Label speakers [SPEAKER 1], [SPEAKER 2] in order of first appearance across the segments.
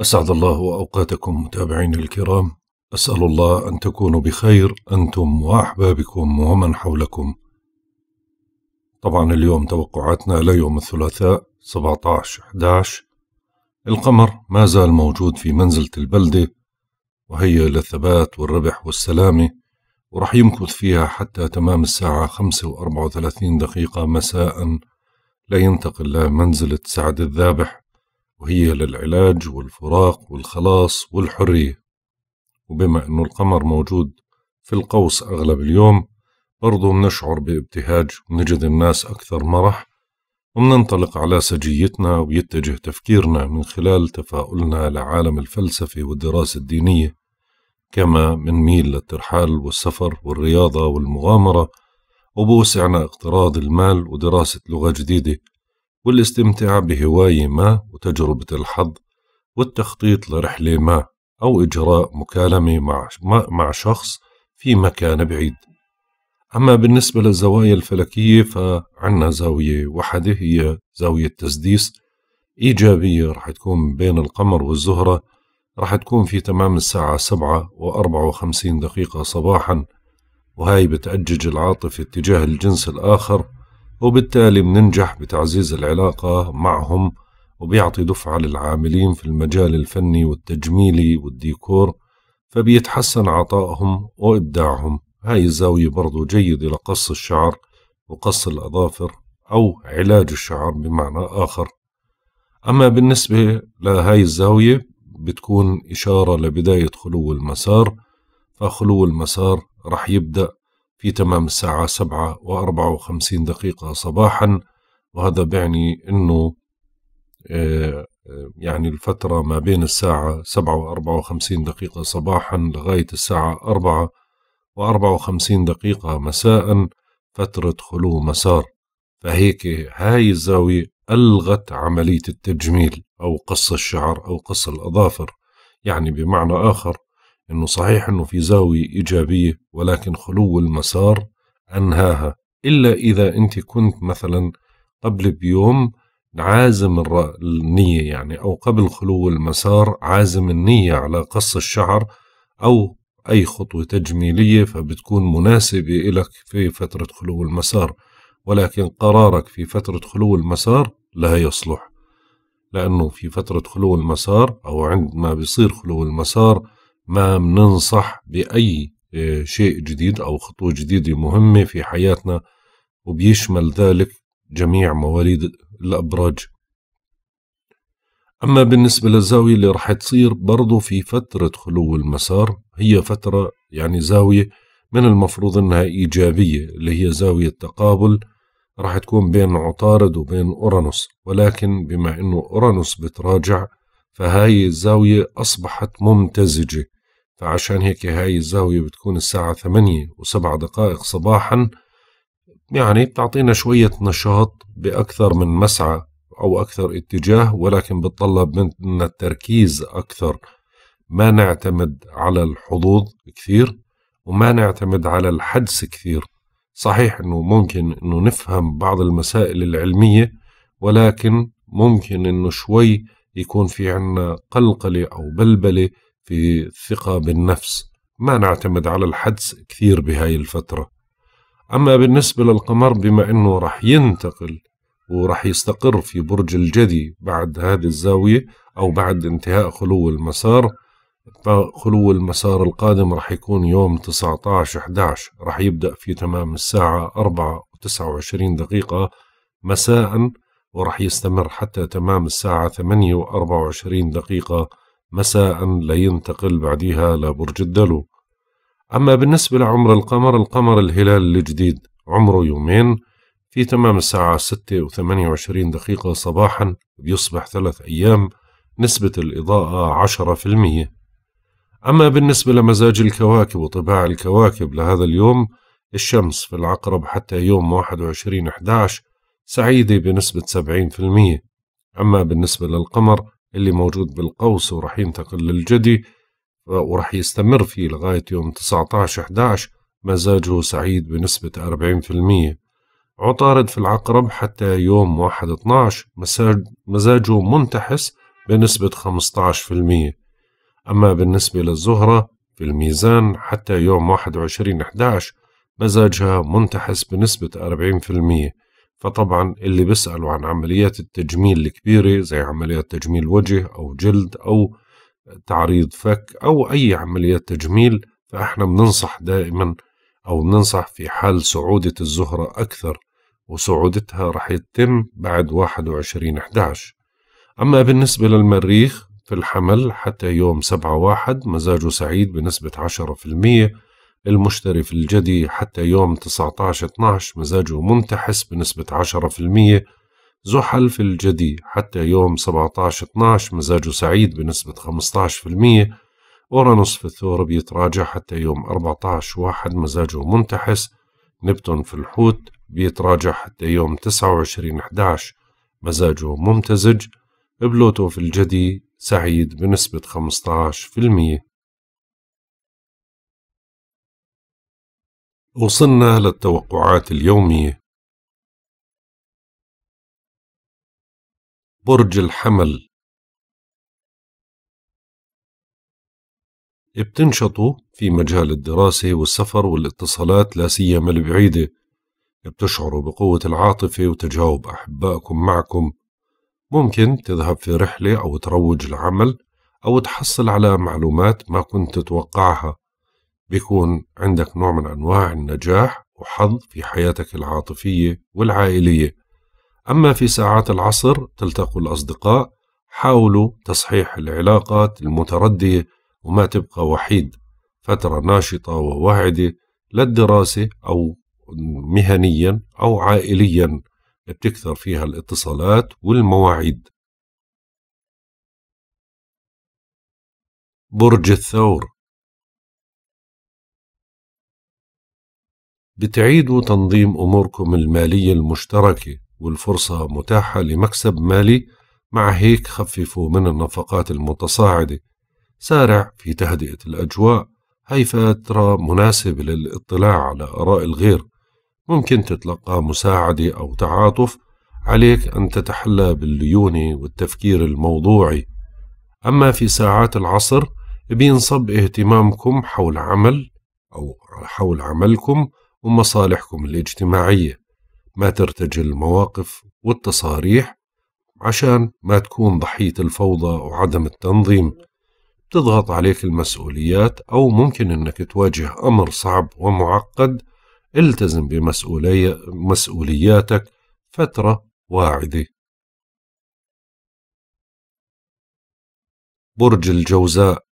[SPEAKER 1] أسعد الله أوقاتكم متابعين الكرام أسأل الله أن تكونوا بخير أنتم وأحبابكم ومن حولكم طبعا اليوم توقعاتنا ليوم الثلاثاء 17 11 القمر ما زال موجود في منزلة البلدة وهي للثبات والربح والسلامة ورح يمكث فيها حتى تمام الساعة 35 دقيقة مساء لينتقل لمنزلة سعد الذابح وهي للعلاج والفراق والخلاص والحرية وبما أنه القمر موجود في القوس أغلب اليوم برضو منشعر بابتهاج ونجد الناس أكثر مرح ومننطلق على سجيتنا ويتجه تفكيرنا من خلال تفاؤلنا لعالم الفلسفة والدراسة الدينية كما ميل للترحال والسفر والرياضة والمغامرة وبوسعنا اقتراض المال ودراسة لغة جديدة والاستمتاع بهواية ما وتجربة الحظ والتخطيط لرحلة ما أو إجراء مكالمة مع شخص في مكان بعيد. أما بالنسبة للزوايا الفلكية فعنا زاوية واحدة هي زاوية تسديس إيجابية رح تكون بين القمر والزهرة رح تكون في تمام الساعة سبعة وأربعة وخمسين دقيقة صباحا وهاي بتأجج العاطفة اتجاه الجنس الآخر وبالتالي بننجح بتعزيز العلاقة معهم وبيعطي دفعة للعاملين في المجال الفني والتجميلي والديكور فبيتحسن عطائهم وإبداعهم هاي الزاوية برضو جيدة لقص الشعر وقص الأظافر أو علاج الشعر بمعنى آخر أما بالنسبة لهاي الزاوية بتكون إشارة لبداية خلو المسار فخلو المسار رح يبدأ في تمام الساعة سبعة وأربعة وخمسين دقيقة صباحا وهذا بيعني أنه آه، آه، يعني الفترة ما بين الساعة سبعة وأربعة وخمسين دقيقة صباحا لغاية الساعة أربعة وأربعة وخمسين دقيقة مساء فترة خلو مسار فهيك هاي الزاوية ألغت عملية التجميل أو قص الشعر أو قص الأظافر يعني بمعنى آخر أنه صحيح أنه في زاوية إيجابية ولكن خلو المسار أنهاها إلا إذا أنت كنت مثلا قبل بيوم عازم النية يعني أو قبل خلو المسار عازم النية على قص الشعر أو أي خطوة تجميلية فبتكون مناسبة لك في فترة خلو المسار ولكن قرارك في فترة خلو المسار لا يصلح لأنه في فترة خلو المسار أو عندما بيصير خلو المسار ما بننصح بأي آه، شيء جديد أو خطوة جديدة مهمة في حياتنا وبيشمل ذلك جميع مواليد الأبراج أما بالنسبة للزاوية اللي رح تصير برضو في فترة خلو المسار هي فترة يعني زاوية من المفروض أنها إيجابية اللي هي زاوية تقابل رح تكون بين عطارد وبين أورانوس ولكن بما أنه أورانوس بتراجع فهاي الزاوية أصبحت ممتزجة فعشان هيك هاي الزاوية بتكون الساعة ثمانية وسبعة دقائق صباحا يعني بتعطينا شوية نشاط بأكثر من مسعى أو أكثر اتجاه ولكن بتطلب منا التركيز أكثر ما نعتمد على الحظوظ كثير وما نعتمد على الحدس كثير صحيح أنه ممكن أنه نفهم بعض المسائل العلمية ولكن ممكن أنه شوي يكون في عنا قلقلة أو بلبلة في الثقة بالنفس ما نعتمد على الحدس كثير بهاي الفترة أما بالنسبة للقمر بما أنه رح ينتقل ورح يستقر في برج الجدي بعد هذه الزاوية أو بعد انتهاء خلو المسار فخلو المسار القادم رح يكون يوم 19-11 رح يبدأ في تمام الساعة 4 29 دقيقة مساءً ورح يستمر حتى تمام الساعة 8 24 دقيقة مساء لينتقل بعدها لبرج الدلو أما بالنسبة لعمر القمر القمر الهلال الجديد عمره يومين في تمام الساعة 6 و28 دقيقة صباحا بيصبح ثلاث أيام نسبة الإضاءة 10% أما بالنسبة لمزاج الكواكب وطباع الكواكب لهذا اليوم الشمس في العقرب حتى يوم 21 11 سعيدة بنسبة 70% أما بالنسبة للقمر اللي موجود بالقوس ورح ينتقل للجدي ورح يستمر فيه لغاية يوم 19-11 مزاجه سعيد بنسبة 40% عطارد في العقرب حتى يوم 1-12 مزاجه منتحس بنسبة 15% أما بالنسبة للزهرة في الميزان حتى يوم 21-11 مزاجها منتحس بنسبة 40% فطبعا اللي بيسألوا عن عمليات التجميل الكبيرة زي عمليات تجميل وجه أو جلد أو تعريض فك أو أي عمليات تجميل فإحنا بننصح دائما أو بننصح في حال سعودة الزهرة أكثر وصعودتها رح يتم بعد 21 11 أما بالنسبة للمريخ في الحمل حتى يوم 7 1 مزاجه سعيد بنسبة 10% المشتري في الجدي حتى يوم 19/12 مزاجه منتحس بنسبة 10% زحل في الجدي حتى يوم 17/12 مزاجه سعيد بنسبة 15% أورانوس في الثور بيتراجع حتى يوم 14/1 مزاجه منتحس نبتون في الحوت بيتراجع حتى يوم 29/11 مزاجه ممتزج بلوتو في الجدي سعيد بنسبة 15%
[SPEAKER 2] وصلنا للتوقعات اليومية برج الحمل
[SPEAKER 1] بتنشطوا في مجال الدراسة والسفر والاتصالات لا سيما البعيدة بتشعروا بقوة العاطفة وتجاوب أحبائكم معكم ممكن تذهب في رحلة أو تروج العمل أو تحصل على معلومات ما كنت تتوقعها بيكون عندك نوع من أنواع النجاح وحظ في حياتك العاطفية والعائلية أما في ساعات العصر تلتقوا الأصدقاء حاولوا تصحيح العلاقات المتردية وما تبقى وحيد فترة ناشطة وواعدة للدراسة أو
[SPEAKER 2] مهنيا أو عائليا بتكثر فيها الاتصالات والمواعيد برج الثور بتعيدوا
[SPEAKER 1] تنظيم أموركم المالية المشتركة والفرصة متاحة لمكسب مالي مع هيك خففوا من النفقات المتصاعدة سارع في تهدئة الأجواء هي فترة مناسبة للاطلاع على آراء الغير ممكن تتلقى مساعدة أو تعاطف عليك أن تتحلى بالليونة والتفكير الموضوعي أما في ساعات العصر بينصب اهتمامكم حول عمل أو حول عملكم ومصالحكم الاجتماعية ما ترتجل المواقف والتصاريح عشان ما تكون ضحية الفوضى وعدم التنظيم تضغط عليك المسؤوليات أو ممكن أنك تواجه أمر صعب ومعقد التزم
[SPEAKER 2] بمسؤولي مسؤولياتك فترة واعدة برج الجوزاء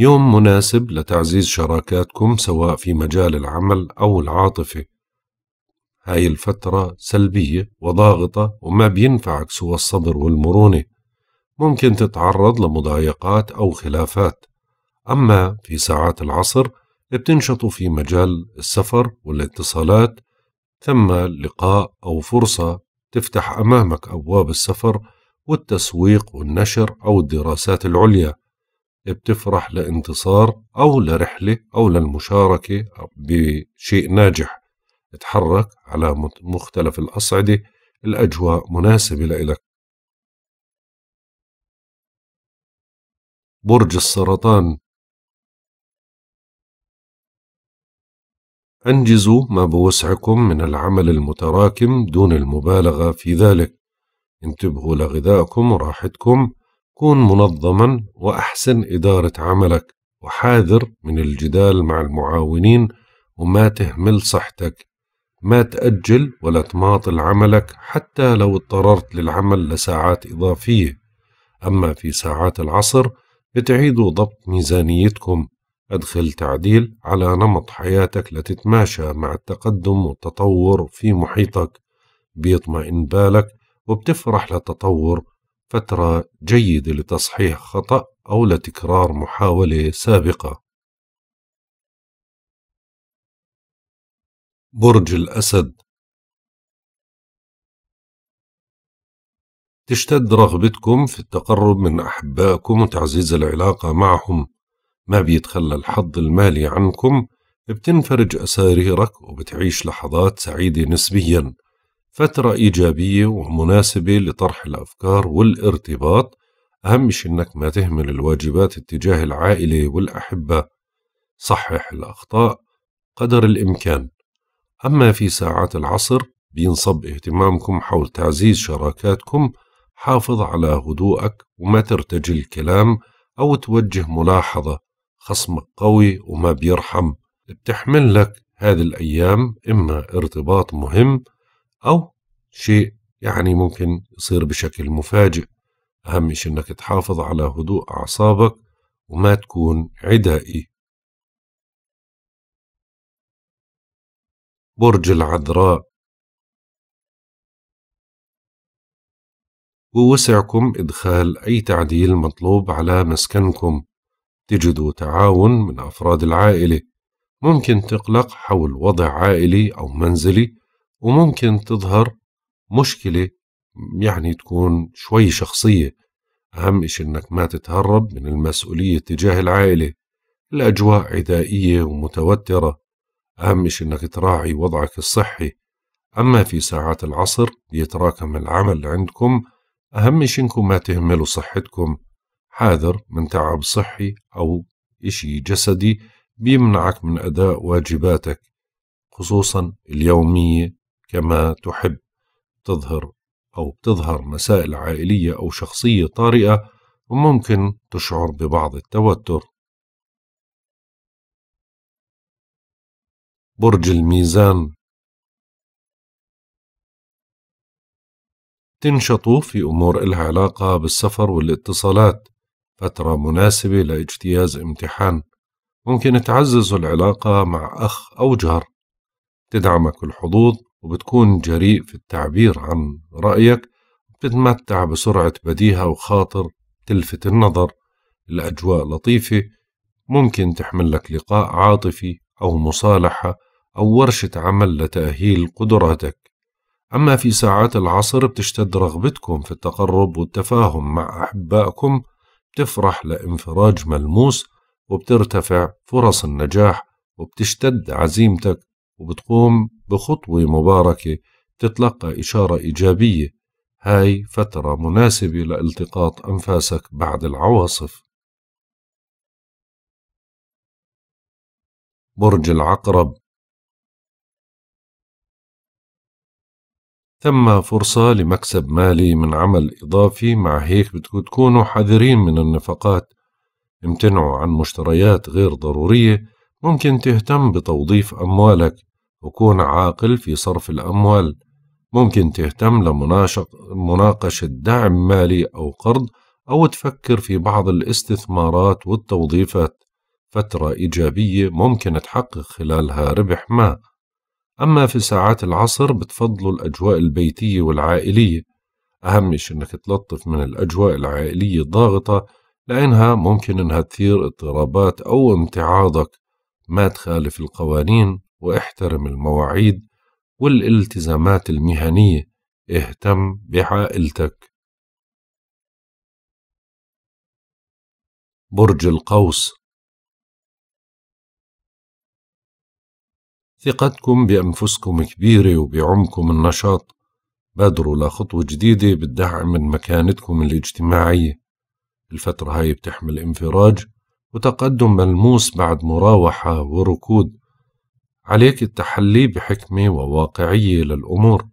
[SPEAKER 2] يوم مناسب لتعزيز شراكاتكم
[SPEAKER 1] سواء في مجال العمل أو العاطفة هاي الفترة سلبية وضاغطة وما بينفعك سوى الصبر والمرونة ممكن تتعرض لمضايقات أو خلافات أما في ساعات العصر بتنشطوا في مجال السفر والاتصالات ثم لقاء أو فرصة تفتح أمامك أبواب السفر والتسويق والنشر أو الدراسات العليا بتفرح لانتصار أو لرحلة أو للمشاركة بشيء ناجح اتحرك على مختلف
[SPEAKER 2] الأصعدة الأجواء مناسبة لإلك برج السرطان أنجزوا ما بوسعكم من العمل المتراكم
[SPEAKER 1] دون المبالغة في ذلك انتبهوا لغذائكم وراحتكم كن منظما وأحسن إدارة عملك وحاذر من الجدال مع المعاونين وما تهمل صحتك ما تأجل ولا تماطل عملك حتى لو اضطررت للعمل لساعات إضافية أما في ساعات العصر بتعيدوا ضبط ميزانيتكم أدخل تعديل على نمط حياتك لتتماشى مع التقدم والتطور في محيطك بيطمئن بالك وبتفرح للتطور فترة جيدة
[SPEAKER 2] لتصحيح خطأ أو لتكرار محاولة سابقة. برج الأسد تشتد رغبتكم في التقرب من
[SPEAKER 1] أحبائكم وتعزيز العلاقة معهم ما بيتخلى الحظ المالي عنكم بتنفرج أساريرك وبتعيش لحظات سعيدة نسبياً فترة إيجابية ومناسبة لطرح الأفكار والارتباط أهم شيء إنك ما تهمل الواجبات اتجاه العائلة والأحبة صحح الأخطاء قدر الإمكان أما في ساعات العصر بينصب اهتمامكم حول تعزيز شراكاتكم حافظ على هدوءك وما ترتجي الكلام أو توجه ملاحظة خصمك قوي وما بيرحم بتحمل لك هذه الأيام إما ارتباط مهم أو شيء يعني ممكن يصير بشكل مفاجئ أهم شيء أنك تحافظ
[SPEAKER 2] على هدوء أعصابك وما تكون عدائي برج العذراء ووسعكم إدخال أي تعديل
[SPEAKER 1] مطلوب على مسكنكم تجدوا تعاون من أفراد العائلة ممكن تقلق حول وضع عائلي أو منزلي وممكن تظهر مشكلة يعني تكون شوي شخصية أهم إشي إنك ما تتهرب من المسؤولية تجاه العائلة الأجواء عدائية ومتوترة أهم إشي إنك تراعي وضعك الصحي أما في ساعات العصر بيتراكم العمل عندكم أهم إشي إنكم ما تهملوا صحتكم حاذر من تعب صحي أو إشي جسدي بيمنعك من أداء واجباتك خصوصا اليومية كما تحب تظهر أو بتظهر مسائل عائلية أو شخصية طارئة
[SPEAKER 2] وممكن تشعر ببعض التوتر برج الميزان تنشطوا في أمور إلها علاقة بالسفر والاتصالات
[SPEAKER 1] فترة مناسبة لاجتياز امتحان ممكن تعزز العلاقة مع أخ أو جار تدعمك الحظوظ وبتكون جريء في التعبير عن رأيك بتتمتع بسرعة بديهة وخاطر تلفت النظر الأجواء لطيفة ممكن تحمل لك لقاء عاطفي أو مصالحة أو ورشة عمل لتأهيل قدراتك أما في ساعات العصر بتشتد رغبتكم في التقرب والتفاهم مع أحبائكم بتفرح لانفراج ملموس وبترتفع فرص النجاح وبتشتد عزيمتك وبتقوم بخطوة مباركة تتلقى إشارة إيجابية هاي فترة مناسبة لالتقاط أنفاسك
[SPEAKER 2] بعد العواصف برج العقرب
[SPEAKER 1] ثم فرصة لمكسب مالي من عمل إضافي مع هيك بتكونوا تكونوا حذرين من النفقات امتنعوا عن مشتريات غير ضرورية ممكن تهتم بتوظيف أموالك وكون عاقل في صرف الأموال ممكن تهتم لمناقشة دعم مالي أو قرض أو تفكر في بعض الاستثمارات والتوظيفات فترة إيجابية ممكن تحقق خلالها ربح ما أما في ساعات العصر بتفضلوا الأجواء البيتية والعائلية أهم شيء أنك تلطف من الأجواء العائلية الضاغطة لأنها ممكن أنها تثير اضطرابات أو امتعاضك ما تخالف القوانين واحترم المواعيد والالتزامات المهنية
[SPEAKER 2] اهتم بعائلتك برج القوس ثقتكم بأنفسكم كبيرة وبعمكم النشاط
[SPEAKER 1] بادروا لخطوة جديدة بتدعم من مكانتكم الاجتماعية الفترة هاي بتحمل انفراج وتقدم ملموس بعد مراوحة وركود عليك التحلي بحكمة وواقعية للأمور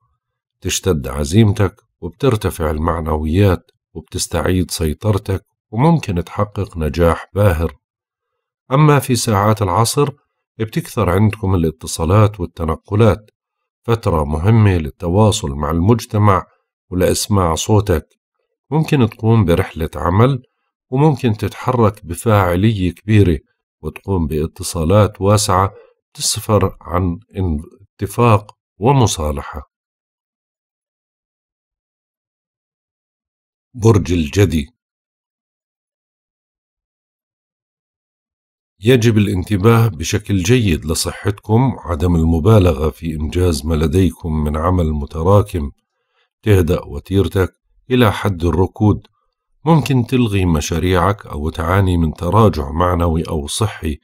[SPEAKER 1] تشتد عزيمتك وبترتفع المعنويات وبتستعيد سيطرتك وممكن تحقق نجاح باهر أما في ساعات العصر بتكثر عندكم الاتصالات والتنقلات فترة مهمة للتواصل مع المجتمع ولإسماع صوتك ممكن تقوم برحلة عمل وممكن تتحرك بفاعلية كبيرة وتقوم باتصالات
[SPEAKER 2] واسعة تسفر عن اتفاق ومصالحة برج الجدي يجب الانتباه بشكل
[SPEAKER 1] جيد لصحتكم عدم المبالغة في إنجاز ما لديكم من عمل متراكم تهدأ وتيرتك إلى حد الركود ممكن تلغي مشاريعك أو تعاني من تراجع معنوي أو صحي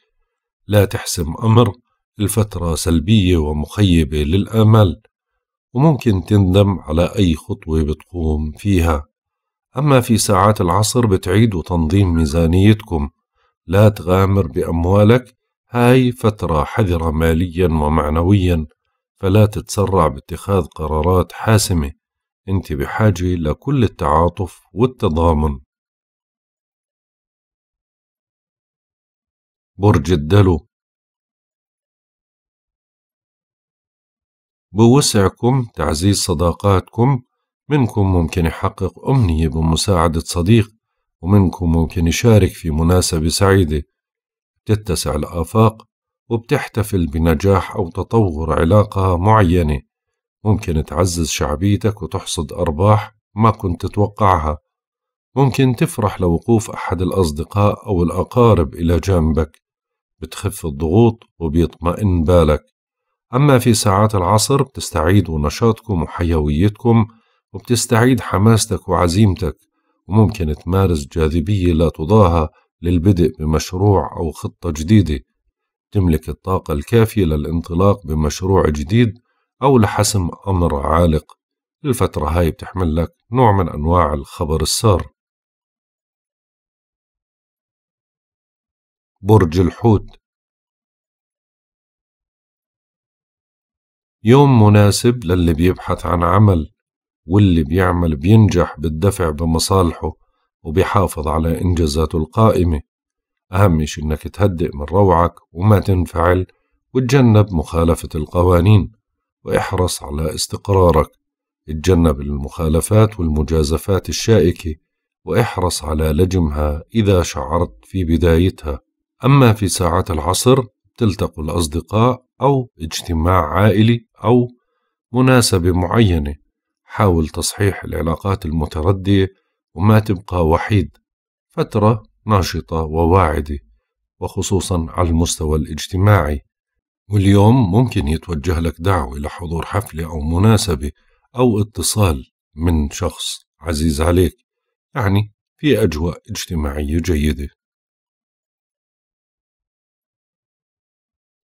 [SPEAKER 1] لا تحسم أمر الفترة سلبية ومخيبة للآمال وممكن تندم على أي خطوة بتقوم فيها أما في ساعات العصر بتعيدوا تنظيم ميزانيتكم لا تغامر بأموالك هاي فترة حذرة ماليا ومعنويا فلا تتسرع باتخاذ قرارات
[SPEAKER 2] حاسمة أنت بحاجة لكل التعاطف والتضامن برج الدلو بوسعكم تعزيز
[SPEAKER 1] صداقاتكم منكم ممكن يحقق أمنية بمساعدة صديق ومنكم ممكن يشارك في مناسبة سعيدة بتتسع الآفاق وبتحتفل بنجاح أو تطور علاقة معينة ممكن تعزز شعبيتك وتحصد أرباح ما كنت تتوقعها ممكن تفرح لوقوف أحد الأصدقاء أو الأقارب إلى جانبك بتخف الضغوط وبيطمئن بالك أما في ساعات العصر بتستعيدوا نشاطكم وحيويتكم وبتستعيد حماستك وعزيمتك وممكن تمارس جاذبية لا تضاهى للبدء بمشروع أو خطة جديدة تملك الطاقة الكافية للانطلاق بمشروع جديد أو لحسم أمر عالق
[SPEAKER 2] الفترة هاي بتحمل لك نوع من أنواع الخبر السار برج الحوت يوم مناسب للي بيبحث عن
[SPEAKER 1] عمل واللي بيعمل بينجح بالدفع بمصالحه وبيحافظ على إنجازاته القائمة أهم شيء إنك تهدئ من روعك وما تنفعل وتجنب مخالفة القوانين واحرص على استقرارك اتجنب المخالفات والمجازفات الشائكة واحرص على لجمها إذا شعرت في بدايتها أما في ساعات العصر تلتقوا الأصدقاء أو اجتماع عائلي أو مناسبة معينة حاول تصحيح العلاقات المتردية وما تبقى وحيد فترة ناشطة وواعدة وخصوصا على المستوى الاجتماعي واليوم ممكن يتوجه لك دعوة لحضور حفلة أو مناسبة
[SPEAKER 2] أو اتصال من شخص عزيز عليك يعني في أجواء اجتماعية جيدة